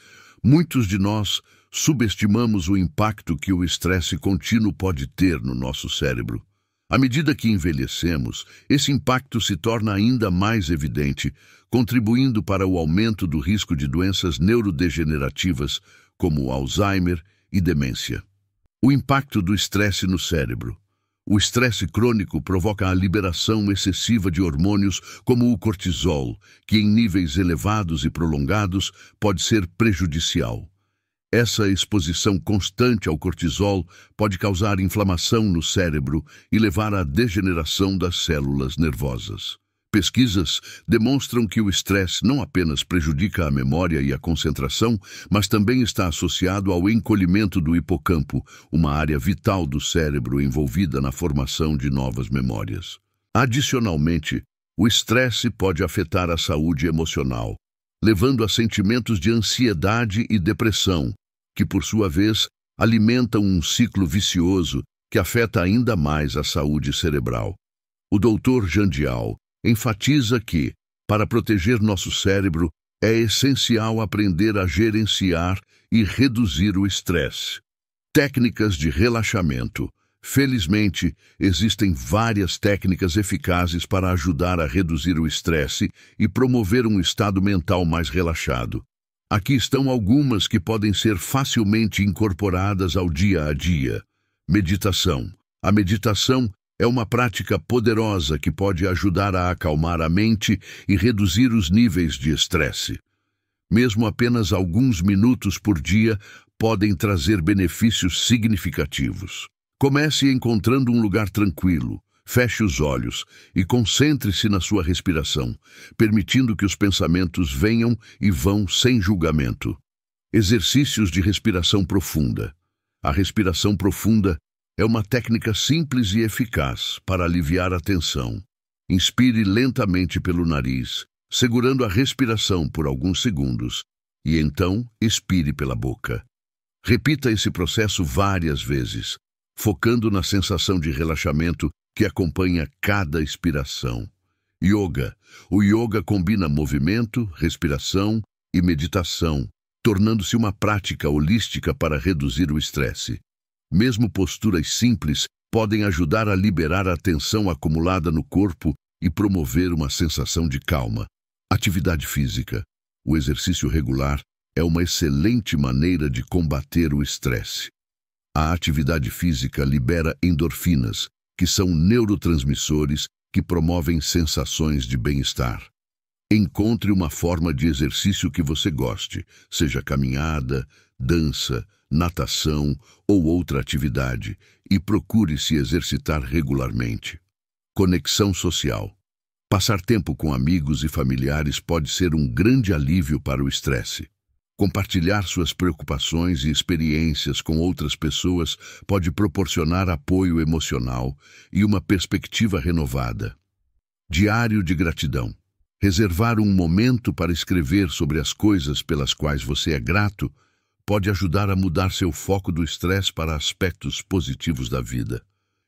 muitos de nós subestimamos o impacto que o estresse contínuo pode ter no nosso cérebro. À medida que envelhecemos, esse impacto se torna ainda mais evidente, contribuindo para o aumento do risco de doenças neurodegenerativas, como Alzheimer e demência. O impacto do estresse no cérebro. O estresse crônico provoca a liberação excessiva de hormônios como o cortisol, que em níveis elevados e prolongados pode ser prejudicial. Essa exposição constante ao cortisol pode causar inflamação no cérebro e levar à degeneração das células nervosas. Pesquisas demonstram que o estresse não apenas prejudica a memória e a concentração, mas também está associado ao encolhimento do hipocampo, uma área vital do cérebro envolvida na formação de novas memórias. Adicionalmente, o estresse pode afetar a saúde emocional, levando a sentimentos de ansiedade e depressão, que por sua vez alimentam um ciclo vicioso que afeta ainda mais a saúde cerebral. O Dr. Jandial enfatiza que, para proteger nosso cérebro, é essencial aprender a gerenciar e reduzir o estresse. Técnicas de relaxamento. Felizmente, existem várias técnicas eficazes para ajudar a reduzir o estresse e promover um estado mental mais relaxado. Aqui estão algumas que podem ser facilmente incorporadas ao dia a dia. Meditação. A meditação é uma prática poderosa que pode ajudar a acalmar a mente e reduzir os níveis de estresse. Mesmo apenas alguns minutos por dia podem trazer benefícios significativos. Comece encontrando um lugar tranquilo, feche os olhos e concentre-se na sua respiração, permitindo que os pensamentos venham e vão sem julgamento. Exercícios de respiração profunda. A respiração profunda é uma técnica simples e eficaz para aliviar a tensão. Inspire lentamente pelo nariz, segurando a respiração por alguns segundos, e então expire pela boca. Repita esse processo várias vezes, focando na sensação de relaxamento que acompanha cada expiração. Yoga. O yoga combina movimento, respiração e meditação, tornando-se uma prática holística para reduzir o estresse. Mesmo posturas simples podem ajudar a liberar a tensão acumulada no corpo e promover uma sensação de calma. Atividade física. O exercício regular é uma excelente maneira de combater o estresse. A atividade física libera endorfinas, que são neurotransmissores que promovem sensações de bem-estar. Encontre uma forma de exercício que você goste, seja caminhada, dança, natação ou outra atividade e procure se exercitar regularmente. Conexão social. Passar tempo com amigos e familiares pode ser um grande alívio para o estresse. Compartilhar suas preocupações e experiências com outras pessoas pode proporcionar apoio emocional e uma perspectiva renovada. Diário de gratidão. Reservar um momento para escrever sobre as coisas pelas quais você é grato pode ajudar a mudar seu foco do estresse para aspectos positivos da vida.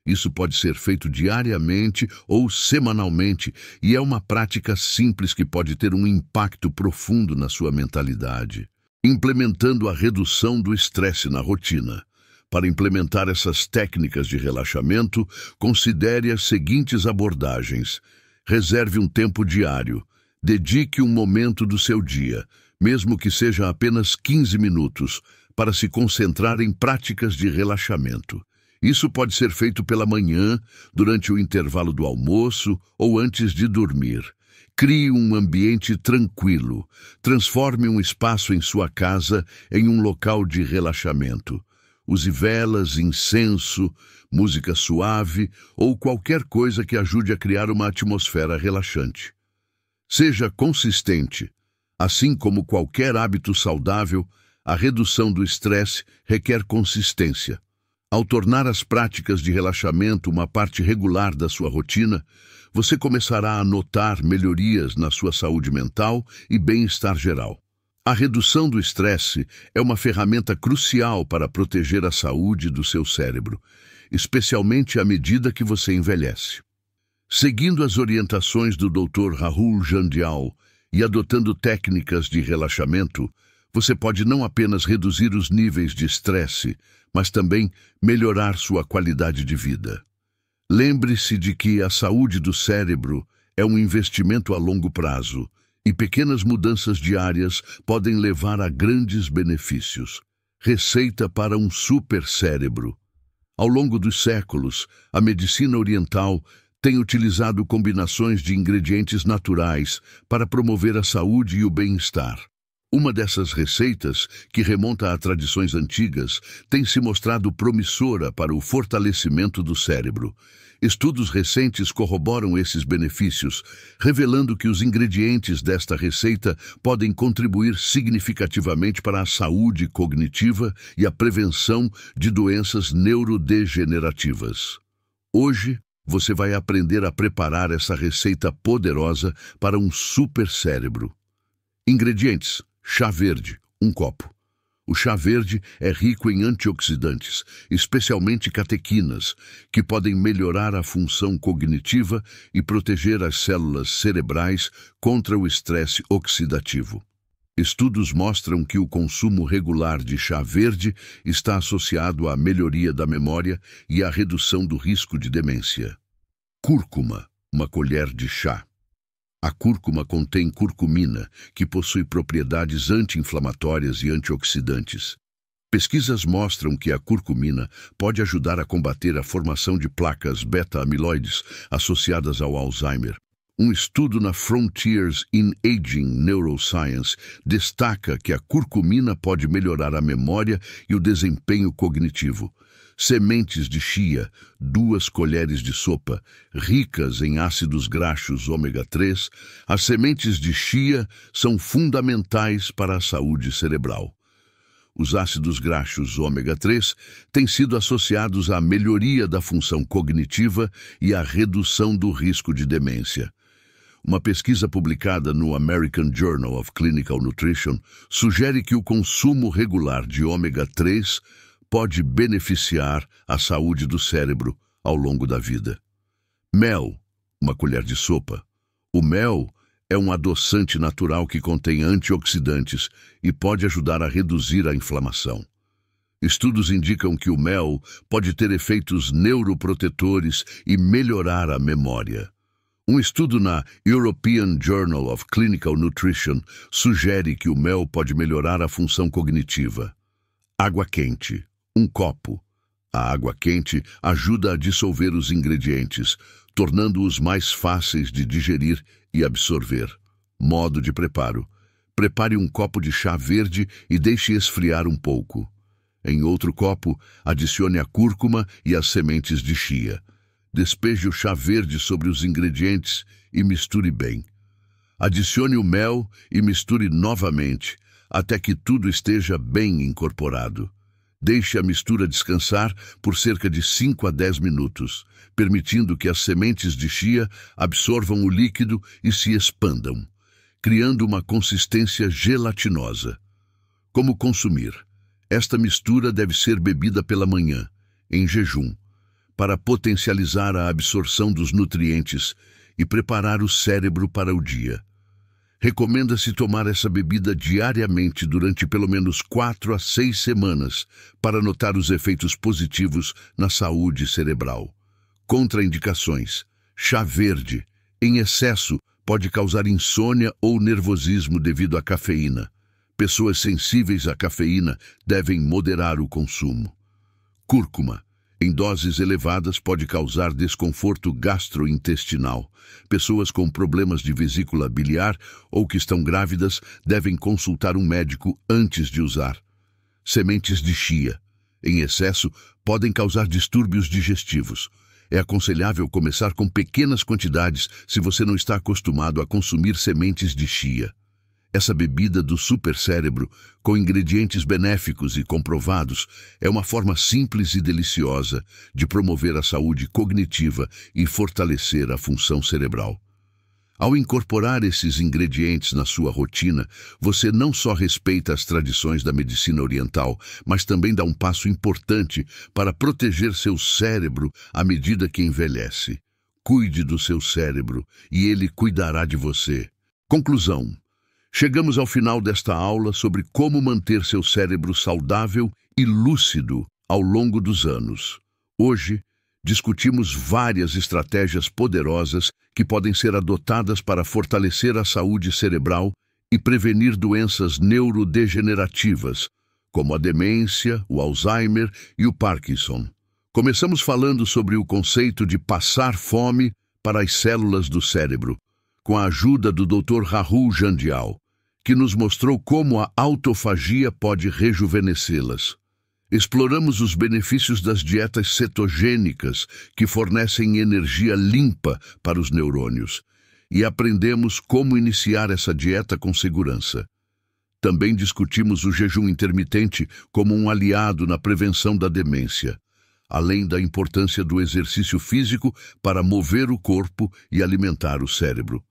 Isso pode ser feito diariamente ou semanalmente e é uma prática simples que pode ter um impacto profundo na sua mentalidade, implementando a redução do estresse na rotina. Para implementar essas técnicas de relaxamento, considere as seguintes abordagens. Reserve um tempo diário. Dedique um momento do seu dia mesmo que seja apenas 15 minutos, para se concentrar em práticas de relaxamento. Isso pode ser feito pela manhã, durante o intervalo do almoço ou antes de dormir. Crie um ambiente tranquilo. Transforme um espaço em sua casa em um local de relaxamento. Use velas, incenso, música suave ou qualquer coisa que ajude a criar uma atmosfera relaxante. Seja consistente. Assim como qualquer hábito saudável, a redução do estresse requer consistência. Ao tornar as práticas de relaxamento uma parte regular da sua rotina, você começará a notar melhorias na sua saúde mental e bem-estar geral. A redução do estresse é uma ferramenta crucial para proteger a saúde do seu cérebro, especialmente à medida que você envelhece. Seguindo as orientações do Dr. Rahul Jandial, e adotando técnicas de relaxamento, você pode não apenas reduzir os níveis de estresse, mas também melhorar sua qualidade de vida. Lembre-se de que a saúde do cérebro é um investimento a longo prazo e pequenas mudanças diárias podem levar a grandes benefícios. Receita para um super cérebro. Ao longo dos séculos, a medicina oriental tem utilizado combinações de ingredientes naturais para promover a saúde e o bem-estar. Uma dessas receitas, que remonta a tradições antigas, tem se mostrado promissora para o fortalecimento do cérebro. Estudos recentes corroboram esses benefícios, revelando que os ingredientes desta receita podem contribuir significativamente para a saúde cognitiva e a prevenção de doenças neurodegenerativas. Hoje, você vai aprender a preparar essa receita poderosa para um super cérebro. Ingredientes: chá verde, um copo. O chá verde é rico em antioxidantes, especialmente catequinas, que podem melhorar a função cognitiva e proteger as células cerebrais contra o estresse oxidativo. Estudos mostram que o consumo regular de chá verde está associado à melhoria da memória e à redução do risco de demência. Cúrcuma, uma colher de chá. A cúrcuma contém curcumina, que possui propriedades anti-inflamatórias e antioxidantes. Pesquisas mostram que a curcumina pode ajudar a combater a formação de placas beta-amiloides associadas ao Alzheimer, um estudo na Frontiers in Aging Neuroscience destaca que a curcumina pode melhorar a memória e o desempenho cognitivo. Sementes de chia, duas colheres de sopa, ricas em ácidos graxos ômega 3, as sementes de chia são fundamentais para a saúde cerebral. Os ácidos graxos ômega 3 têm sido associados à melhoria da função cognitiva e à redução do risco de demência. Uma pesquisa publicada no American Journal of Clinical Nutrition sugere que o consumo regular de ômega 3 pode beneficiar a saúde do cérebro ao longo da vida. Mel, uma colher de sopa. O mel é um adoçante natural que contém antioxidantes e pode ajudar a reduzir a inflamação. Estudos indicam que o mel pode ter efeitos neuroprotetores e melhorar a memória. Um estudo na European Journal of Clinical Nutrition sugere que o mel pode melhorar a função cognitiva. Água quente, um copo. A água quente ajuda a dissolver os ingredientes, tornando-os mais fáceis de digerir e absorver. Modo de preparo. Prepare um copo de chá verde e deixe esfriar um pouco. Em outro copo, adicione a cúrcuma e as sementes de chia. Despeje o chá verde sobre os ingredientes e misture bem. Adicione o mel e misture novamente, até que tudo esteja bem incorporado. Deixe a mistura descansar por cerca de 5 a 10 minutos, permitindo que as sementes de chia absorvam o líquido e se expandam, criando uma consistência gelatinosa. Como consumir? Esta mistura deve ser bebida pela manhã, em jejum, para potencializar a absorção dos nutrientes e preparar o cérebro para o dia. Recomenda-se tomar essa bebida diariamente durante pelo menos quatro a seis semanas para notar os efeitos positivos na saúde cerebral. Contraindicações. Chá verde, em excesso, pode causar insônia ou nervosismo devido à cafeína. Pessoas sensíveis à cafeína devem moderar o consumo. Cúrcuma em doses elevadas pode causar desconforto gastrointestinal. Pessoas com problemas de vesícula biliar ou que estão grávidas devem consultar um médico antes de usar. Sementes de chia, em excesso, podem causar distúrbios digestivos. É aconselhável começar com pequenas quantidades se você não está acostumado a consumir sementes de chia. Essa bebida do supercérebro, com ingredientes benéficos e comprovados, é uma forma simples e deliciosa de promover a saúde cognitiva e fortalecer a função cerebral. Ao incorporar esses ingredientes na sua rotina, você não só respeita as tradições da medicina oriental, mas também dá um passo importante para proteger seu cérebro à medida que envelhece. Cuide do seu cérebro e ele cuidará de você. Conclusão. Chegamos ao final desta aula sobre como manter seu cérebro saudável e lúcido ao longo dos anos. Hoje, discutimos várias estratégias poderosas que podem ser adotadas para fortalecer a saúde cerebral e prevenir doenças neurodegenerativas, como a demência, o Alzheimer e o Parkinson. Começamos falando sobre o conceito de passar fome para as células do cérebro, com a ajuda do Dr. Rahul Jandial, que nos mostrou como a autofagia pode rejuvenescê-las. Exploramos os benefícios das dietas cetogênicas, que fornecem energia limpa para os neurônios, e aprendemos como iniciar essa dieta com segurança. Também discutimos o jejum intermitente como um aliado na prevenção da demência, além da importância do exercício físico para mover o corpo e alimentar o cérebro.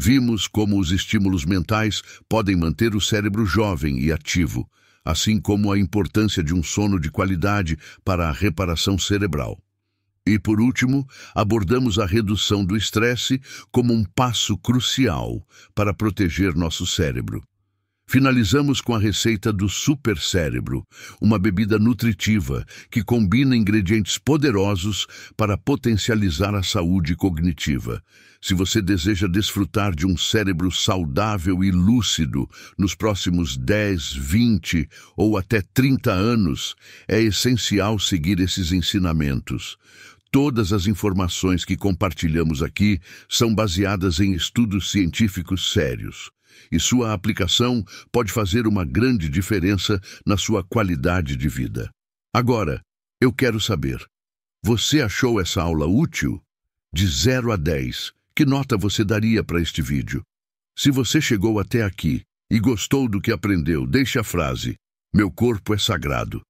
Vimos como os estímulos mentais podem manter o cérebro jovem e ativo, assim como a importância de um sono de qualidade para a reparação cerebral. E, por último, abordamos a redução do estresse como um passo crucial para proteger nosso cérebro. Finalizamos com a receita do supercérebro, uma bebida nutritiva que combina ingredientes poderosos para potencializar a saúde cognitiva. Se você deseja desfrutar de um cérebro saudável e lúcido nos próximos 10, 20 ou até 30 anos, é essencial seguir esses ensinamentos. Todas as informações que compartilhamos aqui são baseadas em estudos científicos sérios e sua aplicação pode fazer uma grande diferença na sua qualidade de vida. Agora, eu quero saber, você achou essa aula útil? De 0 a 10, que nota você daria para este vídeo? Se você chegou até aqui e gostou do que aprendeu, deixe a frase Meu corpo é sagrado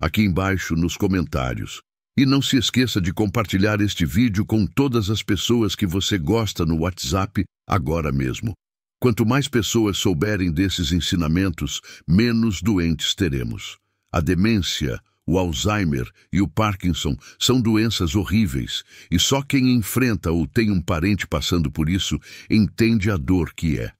aqui embaixo nos comentários. E não se esqueça de compartilhar este vídeo com todas as pessoas que você gosta no WhatsApp agora mesmo. Quanto mais pessoas souberem desses ensinamentos, menos doentes teremos. A demência o Alzheimer e o Parkinson são doenças horríveis e só quem enfrenta ou tem um parente passando por isso entende a dor que é.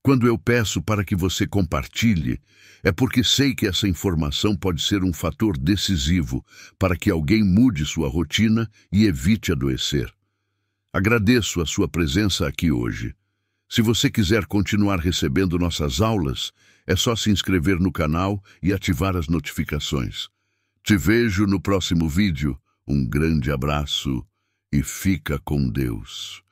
Quando eu peço para que você compartilhe, é porque sei que essa informação pode ser um fator decisivo para que alguém mude sua rotina e evite adoecer. Agradeço a sua presença aqui hoje. Se você quiser continuar recebendo nossas aulas, é só se inscrever no canal e ativar as notificações. Te vejo no próximo vídeo. Um grande abraço e fica com Deus.